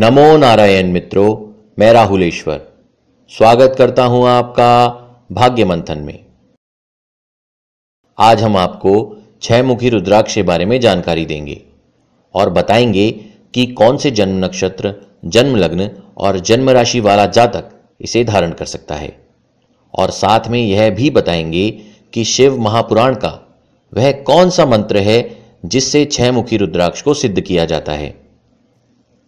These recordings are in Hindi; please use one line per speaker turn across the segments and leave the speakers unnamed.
नमो नारायण मित्रों मैं राहुलेश्वर स्वागत करता हूं आपका भाग्य मंथन में आज हम आपको छह मुखी रुद्राक्ष के बारे में जानकारी देंगे और बताएंगे कि कौन से जन्म नक्षत्र जन्म लग्न और जन्म राशि वाला जातक इसे धारण कर सकता है और साथ में यह भी बताएंगे कि शिव महापुराण का वह कौन सा मंत्र है जिससे छह मुखी रुद्राक्ष को सिद्ध किया जाता है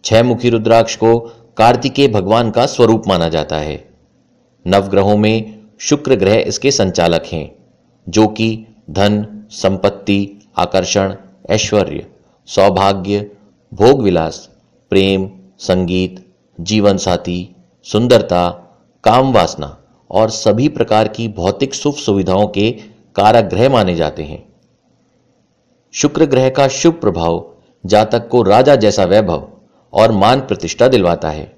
छह मुखी रुद्राक्ष को कार्तिकेय भगवान का स्वरूप माना जाता है नवग्रहों में शुक्र ग्रह इसके संचालक हैं जो कि धन संपत्ति आकर्षण ऐश्वर्य सौभाग्य भोग विलास प्रेम संगीत जीवन साथी सुंदरता काम वासना और सभी प्रकार की भौतिक सुख सुविधाओं के कारक ग्रह माने जाते हैं शुक्र ग्रह का शुभ प्रभाव जातक को राजा जैसा वैभव और मान प्रतिष्ठा दिलवाता है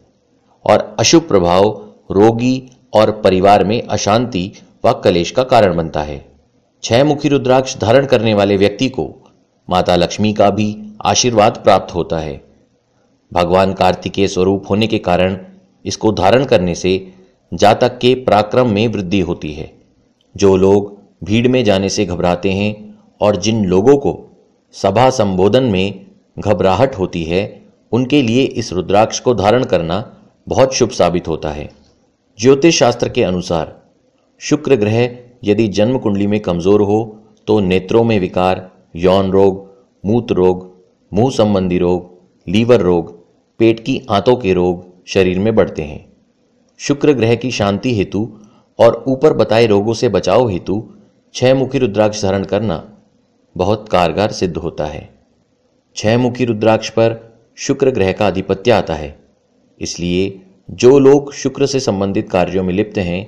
और अशुभ प्रभाव रोगी और परिवार में अशांति व कलेश का कारण बनता है छह मुखी रुद्राक्ष धारण करने वाले व्यक्ति को माता लक्ष्मी का भी आशीर्वाद प्राप्त होता है भगवान कार्तिकेय स्वरूप होने के कारण इसको धारण करने से जातक के पराक्रम में वृद्धि होती है जो लोग भीड़ में जाने से घबराते हैं और जिन लोगों को सभा संबोधन में घबराहट होती है उनके लिए इस रुद्राक्ष को धारण करना बहुत शुभ साबित होता है ज्योतिष शास्त्र के अनुसार शुक्र ग्रह यदि जन्म कुंडली में कमजोर हो तो नेत्रों में विकार यौन रोग मूत रोग मुंह संबंधी रोग लीवर रोग पेट की आंतों के रोग शरीर में बढ़ते हैं शुक्र ग्रह की शांति हेतु और ऊपर बताए रोगों से बचाव हेतु छह मुखी रुद्राक्ष धारण करना बहुत कारगर सिद्ध होता है छह मुखी रुद्राक्ष पर शुक्र ग्रह का आधिपत्य आता है इसलिए जो लोग शुक्र से संबंधित कार्यों में लिप्त हैं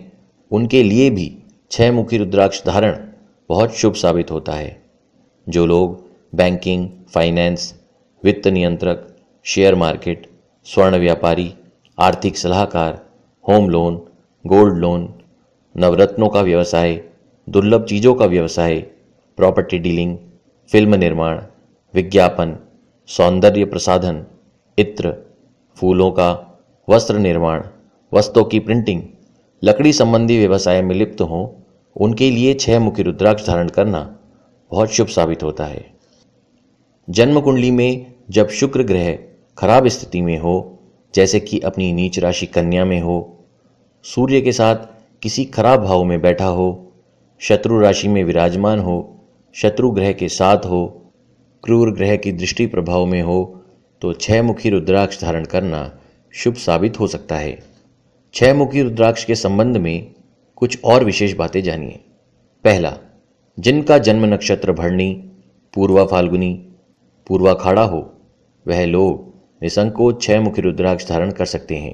उनके लिए भी छह मुखी रुद्राक्ष धारण बहुत शुभ साबित होता है जो लोग बैंकिंग फाइनेंस वित्त नियंत्रक शेयर मार्केट स्वर्ण व्यापारी आर्थिक सलाहकार होम लोन गोल्ड लोन नवरत्नों का व्यवसाय दुर्लभ चीज़ों का व्यवसाय प्रॉपर्टी डीलिंग फिल्म निर्माण विज्ञापन सौंदर्य प्रसाधन इत्र फूलों का वस्त्र निर्माण वस्तुओं की प्रिंटिंग लकड़ी संबंधी व्यवसाय में लिप्त हों उनके लिए छह मुखी रुद्राक्ष धारण करना बहुत शुभ साबित होता है जन्म कुंडली में जब शुक्र ग्रह खराब स्थिति में हो जैसे कि अपनी नीच राशि कन्या में हो सूर्य के साथ किसी खराब भाव में बैठा हो शत्रु राशि में विराजमान हो शत्रु ग्रह के साथ हो क्रूर ग्रह की दृष्टि प्रभाव में हो तो छह मुखी रुद्राक्ष धारण करना शुभ साबित हो सकता है छह मुखी रुद्राक्ष के संबंध में कुछ और विशेष बातें जानिए पहला जिनका जन्म नक्षत्र भरणी पूर्वा फाल्गुनी पूर्वा खाड़ा हो वह लोग निसंकोच छह मुखी रुद्राक्ष धारण कर सकते हैं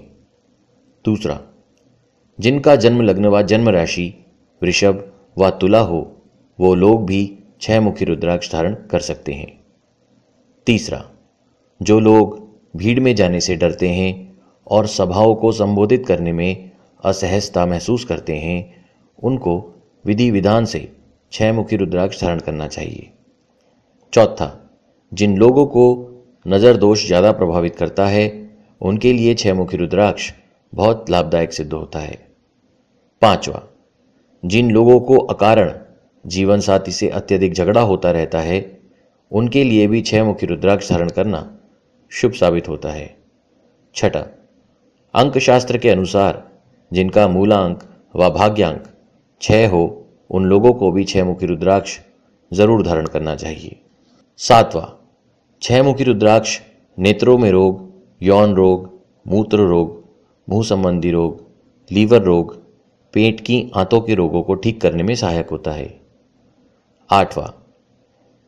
दूसरा जिनका जन्म लग्न व जन्म राशि वृषभ व तुला हो वो लोग भी छह मुखी रुद्राक्ष धारण कर सकते हैं तीसरा जो लोग भीड़ में जाने से डरते हैं और सभाओं को संबोधित करने में असहजता महसूस करते हैं उनको विधि विधान से मुखी रुद्राक्ष धारण करना चाहिए चौथा जिन लोगों को नज़र दोष ज़्यादा प्रभावित करता है उनके लिए छह मुखी रुद्राक्ष बहुत लाभदायक सिद्ध होता है पांचवा जिन लोगों को अकारण जीवन साथी से अत्यधिक झगड़ा होता रहता है उनके लिए भी छह मुखी रुद्राक्ष धारण करना शुभ साबित होता है छठा अंक शास्त्र के अनुसार जिनका मूलांक व भाग्यांक छह हो उन लोगों को भी छह मुखी रुद्राक्ष जरूर धारण करना चाहिए सातवा छह मुखी रुद्राक्ष नेत्रों में रोग यौन रोग मूत्र रोग मुंह संबंधी रोग लीवर रोग पेट की आंतों के रोगों को ठीक करने में सहायक होता है आठवां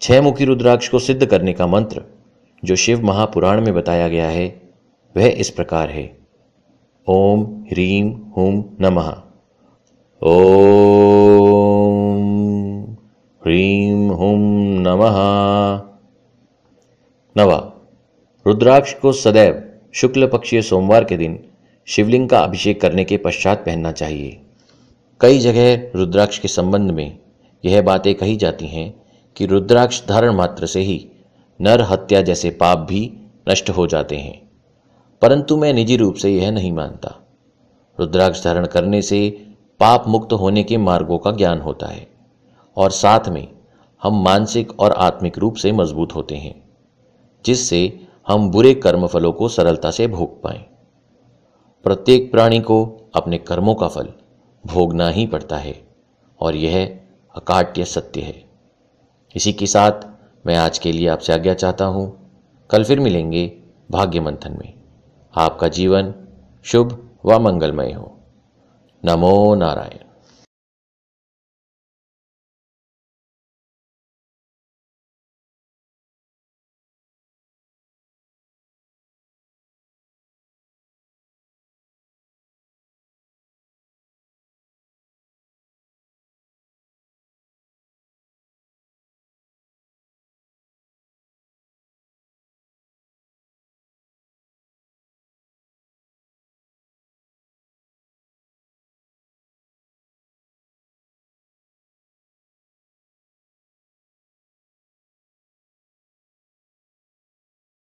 छह मुखी रुद्राक्ष को सिद्ध करने का मंत्र जो शिव महापुराण में बताया गया है वह इस प्रकार है ओम ह्रीम हुम नमः ओम ह्रीम हुम नमः नवा रुद्राक्ष को सदैव शुक्ल पक्षीय सोमवार के दिन शिवलिंग का अभिषेक करने के पश्चात पहनना चाहिए कई जगह रुद्राक्ष के संबंध में यह बातें कही जाती हैं कि रुद्राक्ष धारण मात्र से ही नर हत्या जैसे पाप भी नष्ट हो जाते हैं परंतु मैं निजी रूप से यह नहीं मानता रुद्राक्ष धारण करने से पाप मुक्त होने के मार्गों का ज्ञान होता है और साथ में हम मानसिक और आत्मिक रूप से मजबूत होते हैं जिससे हम बुरे कर्मफलों को सरलता से भोग पाए प्रत्येक प्राणी को अपने कर्मों का फल भोगना ही पड़ता है और यह अकाट्य सत्य है इसी के साथ मैं आज के लिए आपसे आज्ञा चाहता हूँ कल फिर मिलेंगे भाग्य मंथन में आपका जीवन शुभ व मंगलमय हो नमो नारायण